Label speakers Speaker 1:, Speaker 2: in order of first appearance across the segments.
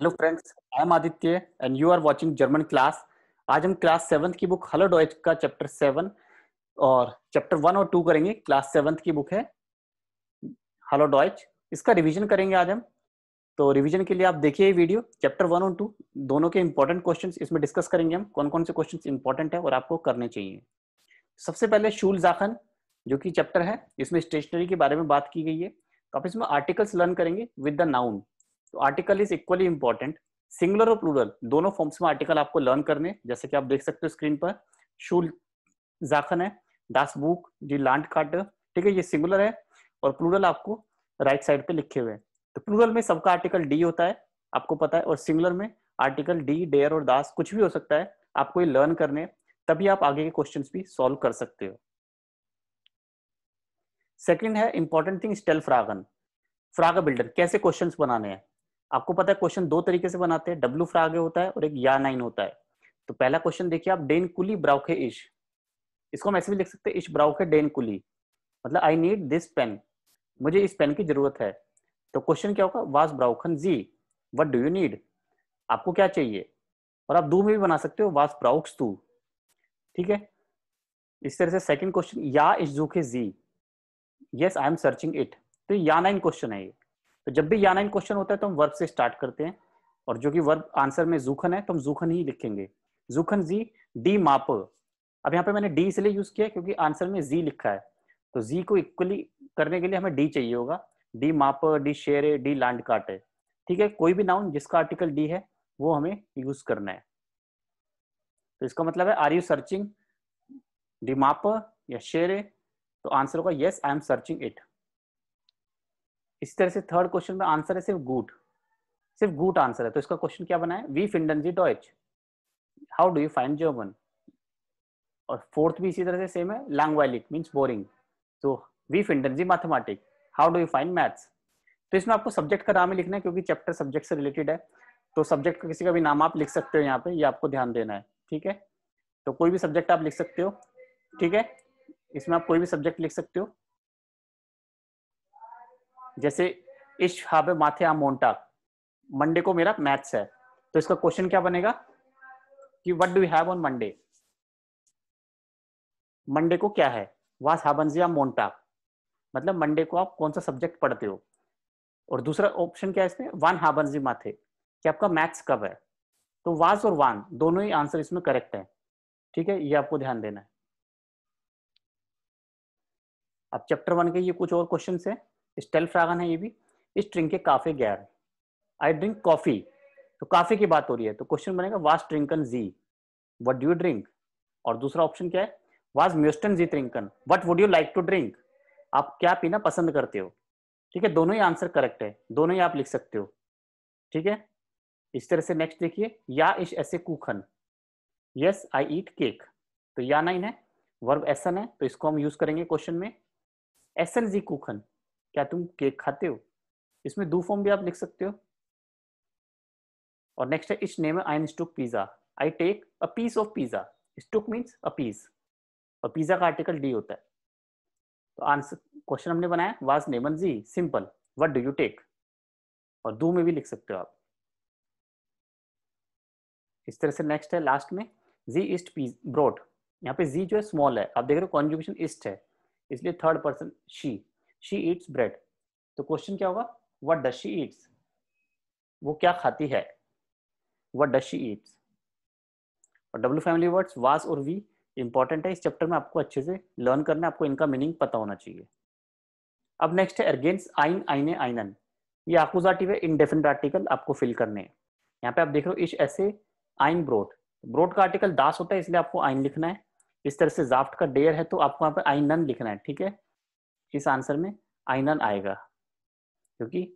Speaker 1: hello friends I am Aditya and you are watching German class आज हम class seventh की book hello डॉइच का चैप्टर सेवन और चैप्टर वन और टू करेंगे क्लास सेवन्थ की बुक है हेलो डॉइच इसका रिवीजन करेंगे आज हम तो रिवीजन के लिए आप देखिए वीडियो चैप्टर वन और टू दोनों के इंपॉर्टेंट क्वेश्चन इसमें डिस्कस करेंगे हम कौन कौन से क्वेश्चन इंपॉर्टेंट है और आपको करने चाहिए सबसे पहले शूल जाखन जो कि चैप्टर है इसमें स्टेशनरी के बारे में बात की गई है आप इसमें आर्टिकल्स लर्न करेंगे विद द नाउन तो article is equally important singular और प्लूरल दोनों फॉर्म्स में आर्टिकल आपको लर्न करने जैसे कि आप देख सकते हो स्क्रीन पर शूल जाखन है दास बुक जी लांट काट ठीक है ये सिंगुलर है और प्लूरल आपको राइट साइड पे लिखे हुए हैं तो प्लूरल में सबका आर्टिकल डी होता है आपको पता है और सिंगुलर में आर्टिकल डी डेयर और दास कुछ भी हो सकता है आपको ये लर्न करने तभी आप आगे के क्वेश्चंस भी सॉल्व कर सकते हो सेकंड है इंपॉर्टेंट थिंग स्टेल फ्रागन फ्रागा बिल्डर कैसे क्वेश्चंस बनाने हैं आपको पता है क्वेश्चन दो तरीके से बनाते हैं डब्ल्यू फ्रागे होता है और एक या नाइन होता है तो पहला क्वेश्चन देखिए आप डेन कुली ब्राउखे इश इसको हम ऐसे भी लिख सकते हैं इश ब्राउके डेन कुली मतलब आई नीड दिस पेन मुझे इस पेन की जरूरत है तो क्वेश्चन क्या होगा वास ब्राउखन जी वट डू यू नीड आपको क्या चाहिए और आप दू में भी बना सकते हो वास ब्राउक्स तू ठीक है इस तरह से सेकेंड क्वेश्चन या इश जूखे जी yes I am searching it तो या नाइन क्वेश्चन है ये तो जब भी नाइन क्वेश्चन होता है तो हम वर्ब से स्टार्ट करते हैं और जो कि वर्ब आंसर में जूखन है तो हम जूखन ही लिखेंगे जूखन जी डी माप अब यहाँ पे मैंने डी इसलिए यूज किया क्योंकि आंसर में जी लिखा है तो जी को इक्वली करने के लिए हमें डी चाहिए होगा डी माप डी शेर डी लैंड काटे ठीक है कोई भी नाउन जिसका आर्टिकल डी है वो हमें यूज करना है तो इसका मतलब है आर यू सर्चिंग डी माप या शेर तो आंसर होगा yes I am searching it इसी तरह से थर्ड क्वेश्चन में आंसर है सिर्फ गुट सिर्फ गुट आंसर है तो इसका क्वेश्चन क्या बनाए वी फिंडन जी डॉइच how do you find German और फोर्थ भी इसी तरह से सेम है लैंग्वेलिक मीन्स बोरिंग तो वी फिंडन जी मैथमेटिक how do you find maths तो इसमें आपको सब्जेक्ट का नाम ही लिखना है क्योंकि चैप्टर सब्जेक्ट से रिलेटेड है तो सब्जेक्ट का किसी का भी नाम आप लिख सकते हो यहाँ पे ये आपको ध्यान देना है ठीक है तो कोई भी सब्जेक्ट आप लिख सकते हो ठीक है इसमें आप कोई भी सब्जेक्ट लिख सकते हो जैसे इश हाबे माथे आ मोन्टा मंडे को मेरा मैथ्स है तो इसका क्वेश्चन क्या बनेगा कि what do have on Monday Monday को क्या है वास हाबनजी आ मोन्टा मतलब मंडे को आप कौन सा सब्जेक्ट पढ़ते हो और दूसरा ऑप्शन क्या है इसमें वन हाबनजी माथे कि आपका मैथ्स कब है तो वास और वान दोनों ही आंसर इसमें करेक्ट है ठीक है ये आपको ध्यान देना है अब चैप्टर वन के ये कुछ और क्वेश्चन है स्टेल फ्रागन है ये भी ड्रिंक के काफे गैर आई ड्रिंक कॉफी तो काफी की बात हो रही है तो क्वेश्चन बनेगा वास ट्रिंकन जी वट डू ड्रिंक और दूसरा ऑप्शन क्या है वाज म्यूस्टन जी ट्रिंकन what would you like to drink आप क्या पीना पसंद करते हो ठीक है दोनों ही आंसर करेक्ट है दोनों ही आप लिख सकते हो ठीक है इस तरह से नेक्स्ट देखिए या इश ऐसे कुखन यस आई ईट केक तो या नाइन है वर्ब एसन है तो इसको हम यूज करेंगे क्वेश्चन में एसन जी कूखन क्या तुम केक खाते हो इसमें दो फॉर्म भी आप लिख सकते हो और नेक्स्ट है इच नेम आई स्टुक पिज्जा I take a piece of pizza स्टुक मीन्स अ पीस और पिज्जा का आर्टिकल डी होता है तो आंसर क्वेश्चन हमने बनाया वाज नेमन जी simple what do you take और दो में भी लिख सकते हो आप इस तरह से नेक्स्ट है लास्ट में जी इस्ट पीज ब्रॉड यहाँ पे जी जो है स्मॉल है आप देख रहे हो कॉन्जुगेशन इस्ट है इसलिए third person she she eats bread तो क्वेश्चन क्या होगा वट डज शी ईट्स वो क्या खाती है वट डज शी ईट्स और डब्ल्यू फैमिली वर्ड्स वास और वी इंपॉर्टेंट है इस चैप्टर में आपको अच्छे से लर्न करना है आपको इनका मीनिंग पता होना चाहिए अब नेक्स्ट है अर्गेंस आइन आइने आइनन ये आकुजाटिव है इनडेफिनेट आर्टिकल आपको फिल करने हैं यहाँ पे आप देख रहे हो इस ऐसे आइन ब्रोड ब्रोड का आर्टिकल दास होता है इसलिए आपको आइन लिखना है इस तरह से जाफ्ट का डेयर है तो आपको यहाँ पे आइन नन लिखना है ठीक है इस आंसर में आइनन आएगा क्योंकि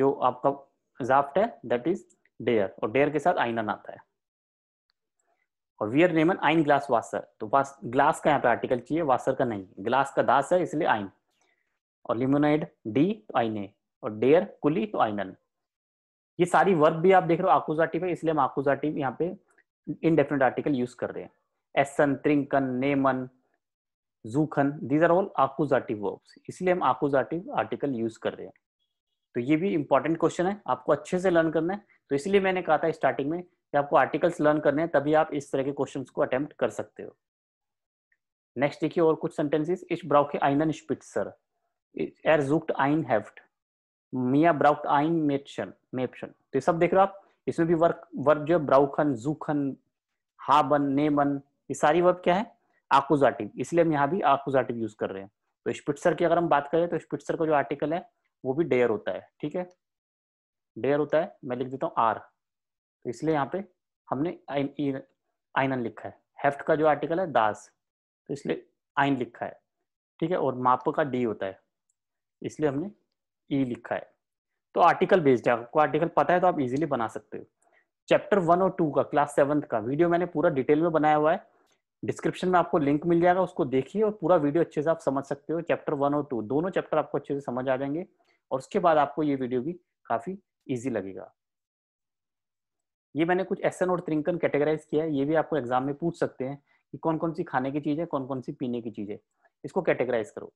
Speaker 1: जो आपका जाप्ट है दैट इज डेयर और डेयर के साथ आइनन आता है और वियर नेमन आइन ग्लास वासर तो वास ग्लास का यहाँ पे आर्टिकल चाहिए वासर का नहीं ग्लास का दास है इसलिए आइन और लिमोनाइड डी तो आइने और डेयर कुली तो आइनन ये सारी वर्ब भी आप देख रहे हो आकूजाटिव है इसलिए हम आकूजाटिव यहाँ पे इनडेफिनेट आर्टिकल यूज कर रहे हैं एसन त्रिंकन नेमन जूखन दीज आर ऑल आकुजाटिव वर्ब्स इसलिए हम आकुजाटिव आर्टिकल यूज कर रहे हैं तो ये भी इंपॉर्टेंट क्वेश्चन है आपको अच्छे से लर्न करना है तो इसलिए मैंने कहा था स्टार्टिंग में कि आपको आर्टिकल्स लर्न करने हैं तभी आप इस तरह के क्वेश्चंस को अटेम्प्ट कर सकते हो नेक्स्ट देखिए और कुछ सेंटेंसेस इस ब्राउके आइनन स्पिट्सर एर जुक्ट आइन हैफ्ट मिया ब्राउक्ट आइन मेप्शन मेप्शन तो ये सब देख रहे हो आप इसमें भी वर्क वर्ब जो ब्राउखन जूखन हाबन नेमन ये सारी वर्ब क्या है आकुजाटिव इसलिए हम यहाँ भी आकुजाटिव यूज कर रहे हैं तो स्पिट्सर की अगर हम बात करें तो स्पिट्सर का जो आर्टिकल है वो भी डेयर होता है ठीक है डेयर होता है मैं लिख देता हूँ आर तो इसलिए यहाँ पे हमने आइन आइनन लिखा है हेफ्ट का जो आर्टिकल है दास तो इसलिए आइन लिखा है ठीक है और माप का डी होता है इसलिए हमने ई e लिखा है तो आर्टिकल बेस्ड है आपको आर्टिकल पता है तो आप इजीली बना सकते हो चैप्टर वन और टू का क्लास सेवन्थ का वीडियो मैंने पूरा डिटेल में बनाया हुआ है डिस्क्रिप्शन में आपको लिंक मिल जाएगा उसको देखिए और पूरा वीडियो अच्छे से आप समझ सकते हो चैप्टर वन और टू दोनों चैप्टर आपको अच्छे से समझ आ जाएंगे और उसके बाद आपको ये वीडियो भी काफी ईजी लगेगा ये मैंने कुछ एसन और त्रिंकन कैटेगराइज किया है ये भी आपको एग्जाम में पूछ सकते हैं कि कौन कौन सी खाने की चीज है कौन कौन सी पीने की चीज है इसको कैटेगराइज करो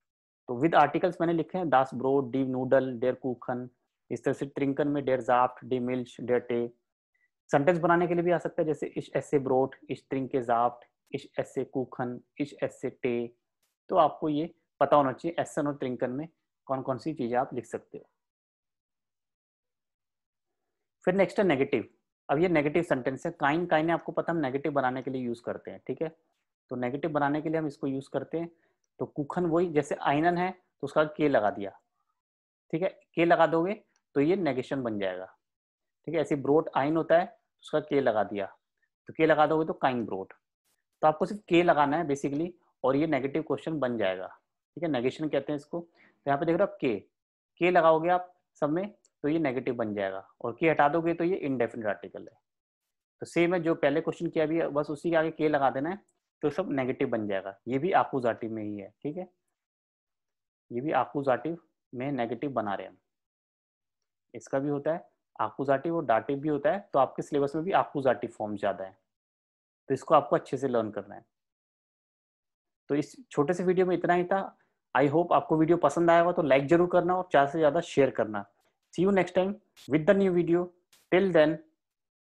Speaker 1: तो विद आर्टिकल्स मैंने लिखे हैं दास ब्रोड डी नूडल डेर कुखन इस तरह से ट्रिंकन में डेर जाफ्ट डी मिल्च डेर टे सेंटेंस बनाने के लिए भी आ सकता है जैसे इस ऐसे ब्रोड इश त्रिंके जाफ्ट इश एस ए कूखन इश एस टे तो आपको ये पता होना चाहिए एसन और ट्रिंकन में कौन कौन सी चीज़ें आप लिख सकते हो फिर नेक्स्ट है नेगेटिव अब ये नेगेटिव सेंटेंस है काइन काइन आपको पता हम नेगेटिव बनाने के लिए यूज़ करते हैं ठीक है तो नेगेटिव बनाने के लिए हम इसको यूज़ करते हैं तो कुखन वही जैसे आइनन है तो उसका के लगा दिया ठीक है के लगा दोगे तो ये नेगेशन बन जाएगा ठीक है ऐसे ब्रोट आइन होता है तो उसका के लगा दिया तो के लगा दोगे तो काइन ब्रोट तो आपको सिर्फ के लगाना है बेसिकली और ये नेगेटिव क्वेश्चन बन जाएगा ठीक है नेगेशन कहते हैं इसको तो यहाँ पे देख रहे हो आप के के लगाओगे आप सब में तो ये नेगेटिव बन जाएगा और के हटा दोगे तो ये इनडेफिनेट आर्टिकल है तो सेम है जो पहले क्वेश्चन किया है बस उसी के आगे के लगा देना है तो सब नेगेटिव बन जाएगा ये भी आकूजाटिव में ही है ठीक है ये भी आकूजाटिव में नेगेटिव बना रहे हैं हम इसका भी होता है आकूजाटिव और डाटिव भी होता है तो आपके सिलेबस में भी आकूजाटिव फॉर्म ज़्यादा है तो इसको आपको अच्छे से लर्न करना है तो इस छोटे से वीडियो में इतना ही था आई होप आपको वीडियो पसंद आया होगा तो लाइक जरूर करना और ज़्यादा से ज़्यादा शेयर करना see you next time with the new video till then